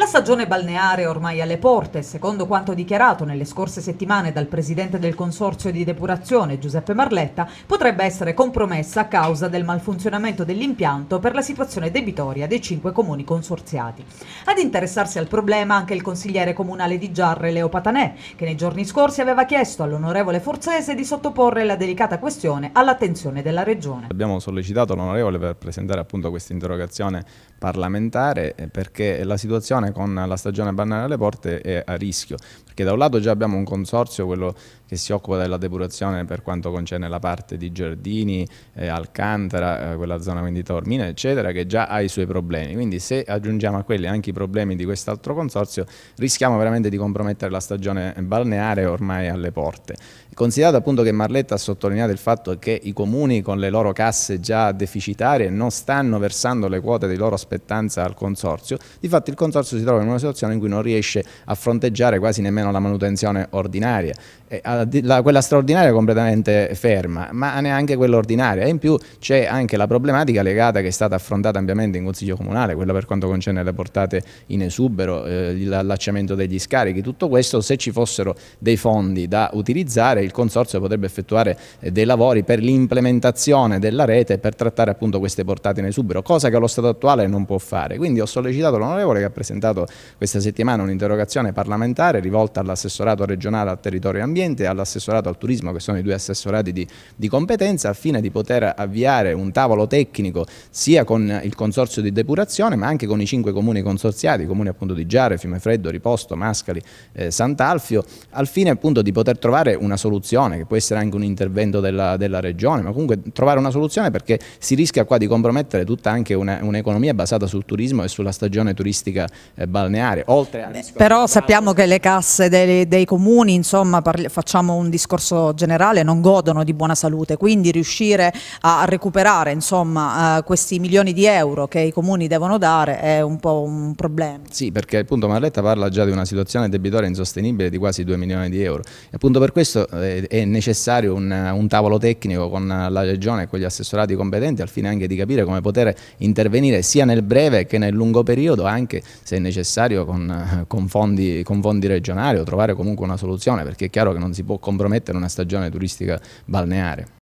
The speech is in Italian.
La stagione balneare è ormai alle porte, secondo quanto dichiarato nelle scorse settimane dal presidente del Consorzio di Depurazione Giuseppe Marletta, potrebbe essere compromessa a causa del malfunzionamento dell'impianto per la situazione debitoria dei cinque comuni consorziati. Ad interessarsi al problema anche il consigliere comunale di Giarre Leo Patanè, che nei giorni scorsi aveva chiesto all'onorevole Forzese di sottoporre la delicata questione all'attenzione della Regione. Abbiamo sollecitato l'onorevole per presentare appunto questa interrogazione parlamentare eh, perché la situazione con la stagione banale alle porte è a rischio, perché da un lato già abbiamo un consorzio, quello che si occupa della depurazione per quanto concerne la parte di Giardini, eh, Alcantara, eh, quella zona quindi Tormina, eccetera, che già ha i suoi problemi. Quindi se aggiungiamo a quelli anche i problemi di quest'altro consorzio, rischiamo veramente di compromettere la stagione balneare ormai alle porte. Considerato appunto che Marletta ha sottolineato il fatto che i comuni con le loro casse già deficitarie non stanno versando le quote di loro aspettanza al consorzio, di fatto il consorzio si trova in una situazione in cui non riesce a fronteggiare quasi nemmeno la manutenzione ordinaria, ah, la, quella straordinaria è completamente ferma, ma neanche quella ordinaria. E in più c'è anche la problematica legata che è stata affrontata ampiamente in Consiglio Comunale, quella per quanto concerne le portate in esubero, eh, l'allacciamento degli scarichi, tutto questo se ci fossero dei fondi da utilizzare il Consorzio potrebbe effettuare eh, dei lavori per l'implementazione della rete per trattare appunto queste portate in esubero, cosa che allo stato attuale non può fare. Quindi ho sollecitato l'onorevole che ha presentato presentato questa settimana un'interrogazione parlamentare rivolta all'assessorato regionale al territorio e ambiente e all'assessorato al turismo, che sono i due assessorati di, di competenza, al fine di poter avviare un tavolo tecnico sia con il consorzio di depurazione ma anche con i cinque comuni consorziati, i comuni appunto di Giare, Fiumefreddo, Riposto, Mascali, eh, Sant'Alfio, al fine appunto di poter trovare una soluzione, che può essere anche un intervento della, della regione, ma comunque trovare una soluzione perché si rischia qua di compromettere tutta anche un'economia basata sul turismo e sulla stagione turistica eh, balneare. Oltre Beh, però sappiamo che le casse dei, dei comuni, insomma, facciamo un discorso generale, non godono di buona salute, quindi riuscire a recuperare insomma, eh, questi milioni di euro che i comuni devono dare è un po' un problema. Sì, perché appunto Marletta parla già di una situazione debitoria insostenibile di quasi 2 milioni di euro. E appunto per questo eh, è necessario un, un tavolo tecnico con la Regione e con gli assessorati competenti al fine anche di capire come poter intervenire sia nel breve che nel lungo periodo, anche se necessario con, con, fondi, con, fondi, regionali o trovare comunque una soluzione perché è chiaro che non si può compromettere una stagione turistica balneare.